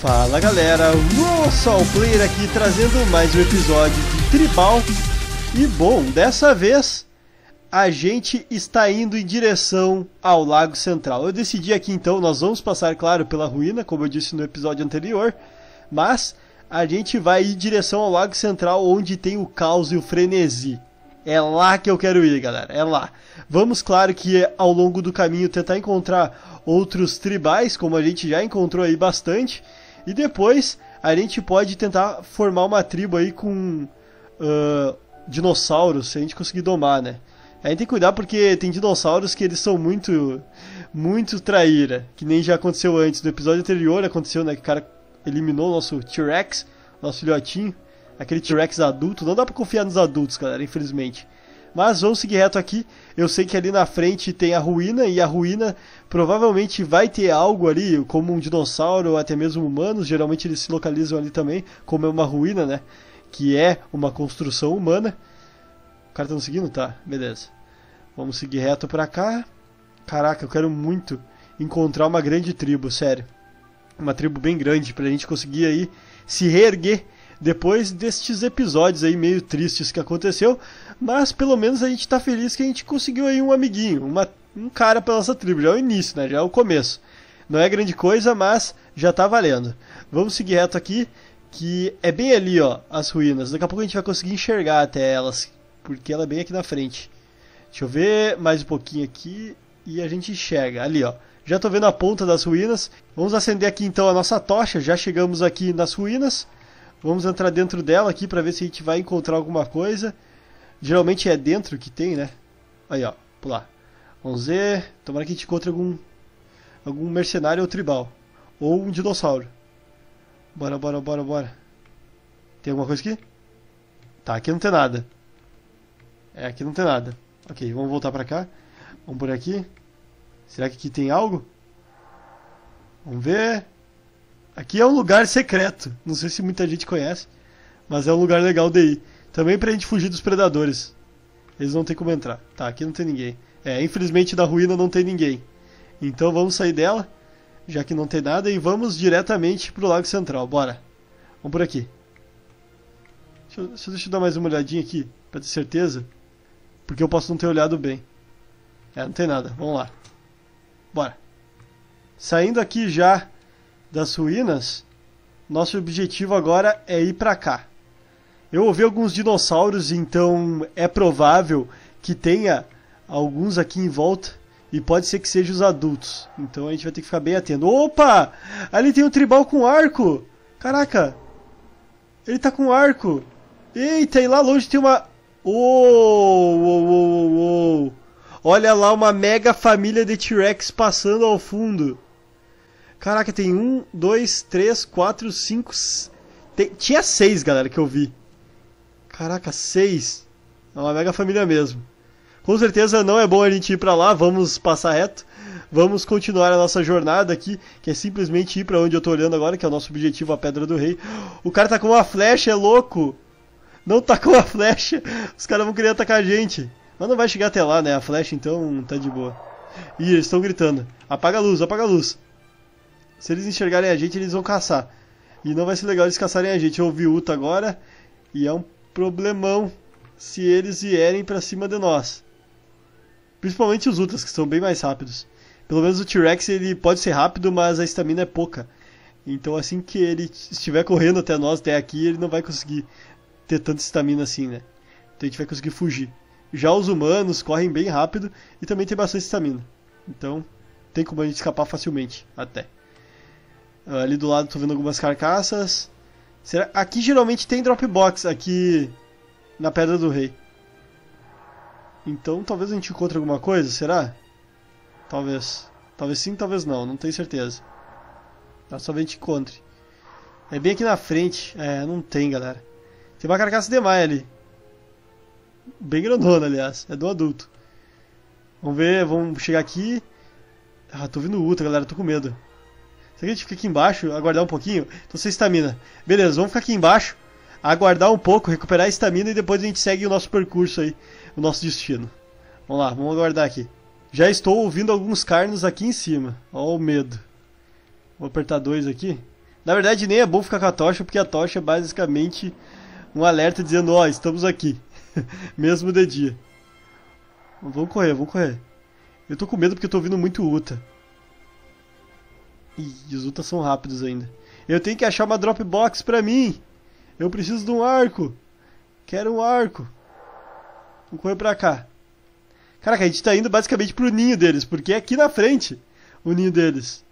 Fala galera, Russell Player aqui trazendo mais um episódio de Tribal. E bom, dessa vez a gente está indo em direção ao Lago Central. Eu decidi aqui então, nós vamos passar, claro, pela ruína, como eu disse no episódio anterior, mas a gente vai em direção ao Lago Central onde tem o caos e o frenesi. É lá que eu quero ir, galera, é lá. Vamos, claro, que ao longo do caminho tentar encontrar outros tribais, como a gente já encontrou aí bastante e depois a gente pode tentar formar uma tribo aí com uh, dinossauros, se a gente conseguir domar, né? A gente tem que cuidar porque tem dinossauros que eles são muito, muito traíra, que nem já aconteceu antes. No episódio anterior aconteceu, né? Que o cara eliminou o nosso T-Rex, nosso filhotinho, aquele T-Rex adulto. Não dá pra confiar nos adultos, galera, infelizmente. Mas vamos seguir reto aqui. Eu sei que ali na frente tem a ruína, e a ruína provavelmente vai ter algo ali, como um dinossauro ou até mesmo humanos. Geralmente eles se localizam ali também, como é uma ruína, né? Que é uma construção humana. O cara tá nos seguindo? Tá, beleza. Vamos seguir reto pra cá. Caraca, eu quero muito encontrar uma grande tribo, sério. Uma tribo bem grande pra gente conseguir aí se reerguer depois destes episódios aí meio tristes que aconteceu, mas pelo menos a gente tá feliz que a gente conseguiu aí um amiguinho, uma, um cara pra nossa tribo, já é o início, né? Já é o começo. Não é grande coisa, mas já tá valendo. Vamos seguir reto aqui, que é bem ali, ó, as ruínas. Daqui a pouco a gente vai conseguir enxergar até elas, porque ela é bem aqui na frente. Deixa eu ver mais um pouquinho aqui e a gente enxerga ali, ó. Já tô vendo a ponta das ruínas. Vamos acender aqui então a nossa tocha. Já chegamos aqui nas ruínas. Vamos entrar dentro dela aqui para ver se a gente vai encontrar alguma coisa. Geralmente é dentro que tem, né? Aí, ó, pular. Vamos ver. Tomara que a gente encontre algum algum mercenário ou tribal ou um dinossauro. Bora, bora, bora, bora. Tem alguma coisa aqui? Tá, aqui não tem nada. É, aqui não tem nada. OK, vamos voltar para cá. Vamos por aqui. Será que aqui tem algo? Vamos ver. Aqui é um lugar secreto. Não sei se muita gente conhece, mas é um lugar legal de ir. Também pra gente fugir dos predadores. Eles não tem como entrar. Tá, aqui não tem ninguém. É, infelizmente da ruína não tem ninguém. Então vamos sair dela, já que não tem nada, e vamos diretamente pro Lago Central. Bora. Vamos por aqui. Deixa eu, deixa eu dar mais uma olhadinha aqui, pra ter certeza. Porque eu posso não ter olhado bem. É, não tem nada. Vamos lá. Bora. Saindo aqui já das ruínas, nosso objetivo agora é ir para cá. Eu ouvi alguns dinossauros, então é provável que tenha alguns aqui em volta e pode ser que sejam os adultos. Então a gente vai ter que ficar bem atento. Opa! Ali tem um tribal com arco. Caraca! Ele tá com arco. Eita, e lá longe tem uma Oh, oh, oh, oh, Olha lá uma mega família de T-Rex passando ao fundo. Caraca, tem um, dois, três, quatro, cinco. Tem... Tinha seis, galera, que eu vi. Caraca, seis. É uma mega família mesmo. Com certeza não é bom a gente ir para lá, vamos passar reto. Vamos continuar a nossa jornada aqui, que é simplesmente ir para onde eu tô olhando agora, que é o nosso objetivo, a Pedra do Rei. O cara tá com uma flecha, é louco! Não tá com a flecha, os caras vão querer atacar a gente. Mas não vai chegar até lá, né? A flecha então tá de boa. Ih, eles estão gritando. Apaga a luz, apaga a luz. Se eles enxergarem a gente, eles vão caçar. E não vai ser legal eles caçarem a gente. Eu ouvi Uta agora e é um problemão se eles vierem para cima de nós. Principalmente os Utas, que são bem mais rápidos. Pelo menos o T-Rex ele pode ser rápido, mas a estamina é pouca. Então assim que ele estiver correndo até nós, até aqui, ele não vai conseguir ter tanta estamina assim, né? Então a gente vai conseguir fugir. Já os humanos correm bem rápido e também tem bastante estamina. Então tem como a gente escapar facilmente, até. Ah, ali do lado tô vendo algumas carcaças. Será... Aqui geralmente tem Dropbox, aqui na Pedra do Rei. Então talvez a gente encontre alguma coisa, será? Talvez. Talvez sim, talvez não, não tenho certeza. Tá, só talvez a gente encontre. É bem aqui na frente. É, não tem, galera. Tem uma carcaça demais ali. Bem grandona, aliás. É do adulto. Vamos ver, vamos chegar aqui. Ah, tô vindo ultra, galera, tô com medo. Você que a gente fica aqui embaixo, aguardar um pouquinho? Então sem estamina. Beleza, vamos ficar aqui embaixo, aguardar um pouco, recuperar a estamina e depois a gente segue o nosso percurso aí, o nosso destino. Vamos lá, vamos aguardar aqui. Já estou ouvindo alguns carnos aqui em cima. Ó o medo. Vou apertar dois aqui. Na verdade nem é bom ficar com a tocha, porque a tocha é basicamente um alerta dizendo, ó, estamos aqui. Mesmo de dia. Vamos correr, vamos correr. Eu tô com medo porque eu tô ouvindo muito Uta. Ih, os lutas são rápidos ainda. Eu tenho que achar uma Dropbox pra mim. Eu preciso de um arco. Quero um arco. Vou correr pra cá. Caraca, a gente tá indo basicamente pro ninho deles, porque é aqui na frente o ninho deles.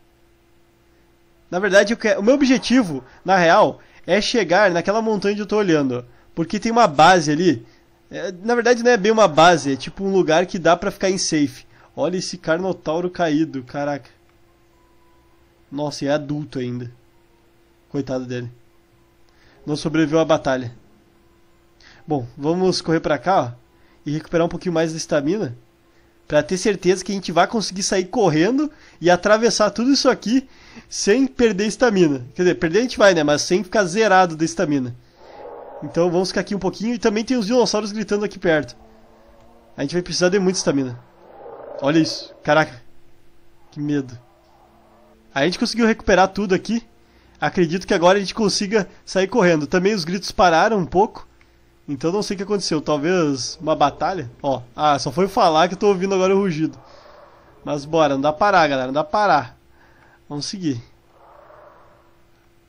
Na verdade, quero... É- o meu objetivo, na real, é chegar naquela montanha onde eu tô olhando. Porque tem uma base ali. É, na verdade, não é bem uma base, é tipo um lugar que dá pra ficar em safe. Olha esse Carnotauro caído, caraca. Nossa, e é adulto ainda. Coitado dele. Não sobreviveu à batalha. Bom, vamos correr para cá, ó, e recuperar um pouquinho mais da estamina para ter certeza que a gente vai conseguir sair correndo e atravessar tudo isso aqui sem perder estamina. Quer dizer, perder a gente vai, né? Mas sem ficar zerado da estamina. Então vamos ficar aqui um pouquinho e também tem os dinossauros gritando aqui perto. A gente vai precisar de muita estamina. Olha isso. Caraca. Que medo. A gente conseguiu recuperar tudo aqui. Acredito que agora a gente consiga sair correndo. Também os gritos pararam um pouco. Então não sei o que aconteceu. Talvez uma batalha? Ó, ah, só foi falar que eu tô ouvindo agora o rugido. Mas bora, não dá pra parar, galera. Não dá pra parar. Vamos seguir.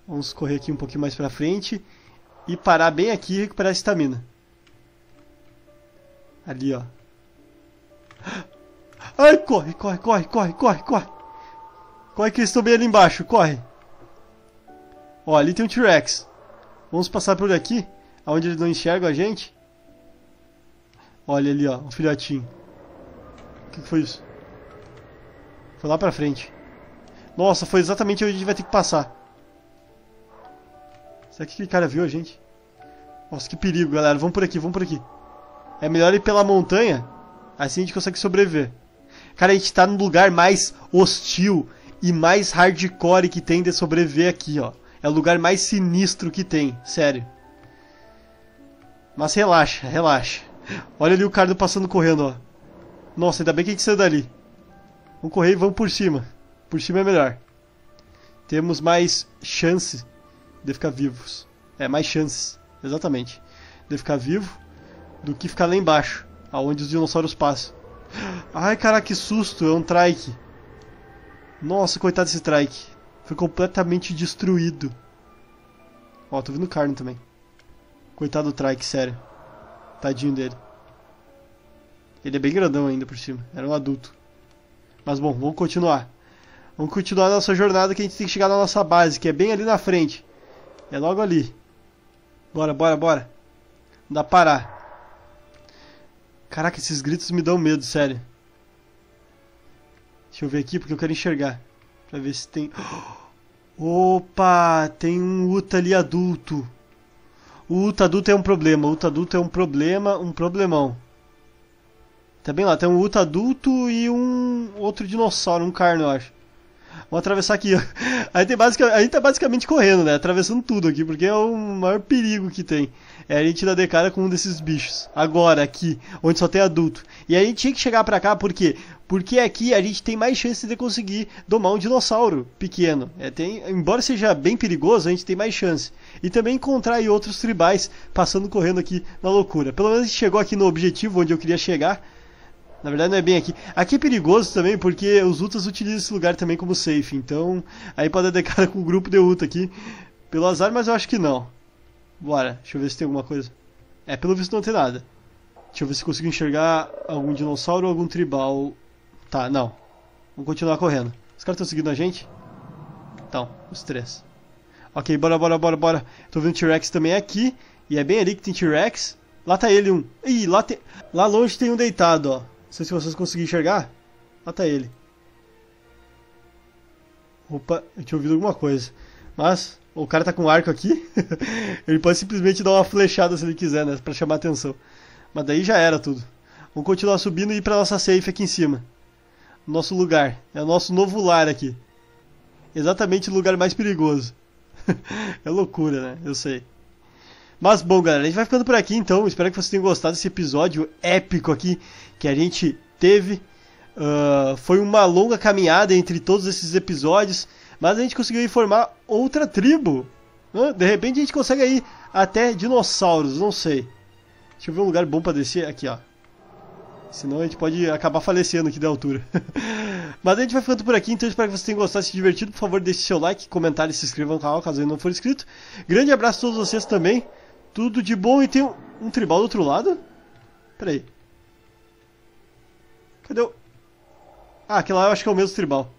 Vamos correr aqui um pouquinho mais pra frente. E parar bem aqui e recuperar a estamina. Ali, ó. Ai, corre, corre, corre, corre, corre, corre. Corre que eu estou bem ali embaixo, corre. Ó, ali tem um T-Rex. Vamos passar por aqui, aonde eles não enxergam a gente. Olha ali, ó, um filhotinho. O que, que foi isso? Foi lá pra frente. Nossa, foi exatamente onde a gente vai ter que passar. Será que aquele cara viu a gente? Nossa, que perigo, galera. Vamos por aqui, vamos por aqui. É melhor ir pela montanha, assim a gente consegue sobreviver. Cara, a gente tá no lugar mais hostil, e mais hardcore que tem de sobreviver aqui, ó. É o lugar mais sinistro que tem, sério. Mas relaxa, relaxa. Olha ali o Cardo passando correndo, ó. Nossa, ainda bem que a gente saiu dali. Vamos correr e vamos por cima. Por cima é melhor. Temos mais chance de ficar vivos. É, mais chances, exatamente. De ficar vivo do que ficar lá embaixo, aonde os dinossauros passam. Ai, cara, que susto, é um trike. Nossa, coitado desse trike. Foi completamente destruído. Ó, tô vindo Carne também. Coitado do Trike, sério. Tadinho dele. Ele é bem grandão ainda por cima. Era um adulto. Mas bom, vamos continuar. Vamos continuar nossa jornada que a gente tem que chegar na nossa base, que é bem ali na frente. É logo ali. Bora, bora, bora. Não dá parar. Caraca, esses gritos me dão medo, sério. Deixa eu ver aqui porque eu quero enxergar. Pra ver se tem. Opa! Tem um Uta ali adulto. O Uta adulto é um problema. O Uta adulto é um problema, um problemão. Tá bem lá, tem um Uta adulto e um outro dinossauro, um carno, eu acho. Vamos atravessar aqui, Aí tem basicamente, a gente tá basicamente correndo, né? Atravessando tudo aqui, porque é o maior perigo que tem. É a gente dar de cara com um desses bichos. Agora, aqui, onde só tem adulto. E aí a gente tinha que chegar pra cá, porque porque aqui a gente tem mais chance de conseguir domar um dinossauro pequeno. É, tem, embora seja bem perigoso, a gente tem mais chance. E também encontrar outros tribais passando correndo aqui na loucura. Pelo menos a gente chegou aqui no objetivo onde eu queria chegar. Na verdade não é bem aqui. Aqui é perigoso também porque os Utas utilizam esse lugar também como safe. Então aí pode dar de cara com o um grupo de Uta aqui. Pelo azar, mas eu acho que não. Bora, deixa eu ver se tem alguma coisa. É, pelo visto não tem nada. Deixa eu ver se consigo enxergar algum dinossauro ou algum tribal Tá, não. Vamos continuar correndo. Os caras estão seguindo a gente? Então, os três. Ok, bora, bora, bora, bora. Tô vendo T-Rex também aqui. E é bem ali que tem T-Rex. Lá tá ele um. Ih, lá tem... Lá longe tem um deitado, ó. Não sei se vocês conseguiram enxergar. Lá tá ele. Opa, eu tinha ouvido alguma coisa. Mas, o cara tá com um arco aqui. ele pode simplesmente dar uma flechada se ele quiser, né? Pra chamar atenção. Mas daí já era tudo. Vamos continuar subindo e ir pra nossa safe aqui em cima nosso lugar. É o nosso novo lar aqui. Exatamente o lugar mais perigoso. é loucura, né? Eu sei. Mas bom, galera, a gente vai ficando por aqui então. Espero que vocês tenham gostado desse episódio épico aqui que a gente teve. Uh, foi uma longa caminhada entre todos esses episódios, mas a gente conseguiu informar outra tribo. De repente a gente consegue aí até dinossauros, não sei. Deixa eu ver um lugar bom para descer aqui, ó. Senão a gente pode acabar falecendo aqui da altura. Mas a gente vai ficando por aqui, então espero que vocês tenham gostado e se divertido. Por favor, deixe seu like, comentário e se inscreva no canal caso ainda não for inscrito. Grande abraço a todos vocês também. Tudo de bom e tem um, um tribal do outro lado? Pera aí. Cadê o... Ah, aquele lá eu acho que é o mesmo tribal.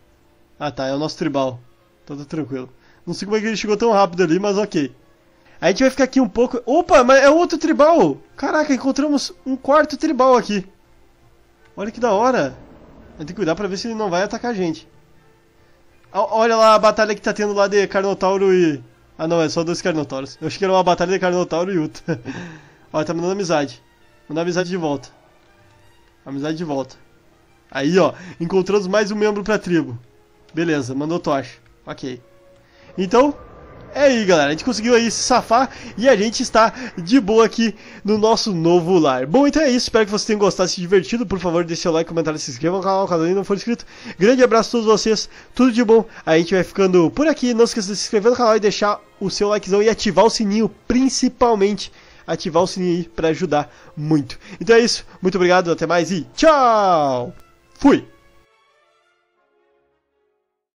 Ah tá, é o nosso tribal. Então tá tranquilo. Não sei como é que ele chegou tão rápido ali, mas ok. A gente vai ficar aqui um pouco... Opa, mas é outro tribal! Caraca, encontramos um quarto tribal aqui. Olha que da hora. A gente tem que cuidar pra ver se ele não vai atacar a gente. Olha lá a batalha que tá tendo lá de Carnotauro e... Ah não, é só dois Carnotauros. Eu acho que era uma batalha de Carnotauro e Uta. Olha, tá mandando amizade. Mandar amizade de volta. Amizade de volta. Aí, ó. Encontramos mais um membro pra tribo. Beleza, mandou tocha. Ok. Então, é aí, galera, a gente conseguiu aí se safar e a gente está de boa aqui no nosso novo lar. Bom, então é isso, espero que vocês tenham gostado, se divertido. Por favor, deixe seu like, comentário, se inscreva no canal caso ainda não for inscrito. Grande abraço a todos vocês, tudo de bom. A gente vai ficando por aqui. Não esqueça de se inscrever no canal e deixar o seu likezão e ativar o sininho, principalmente ativar o sininho aí para ajudar muito. Então é isso, muito obrigado, até mais e tchau! Fui!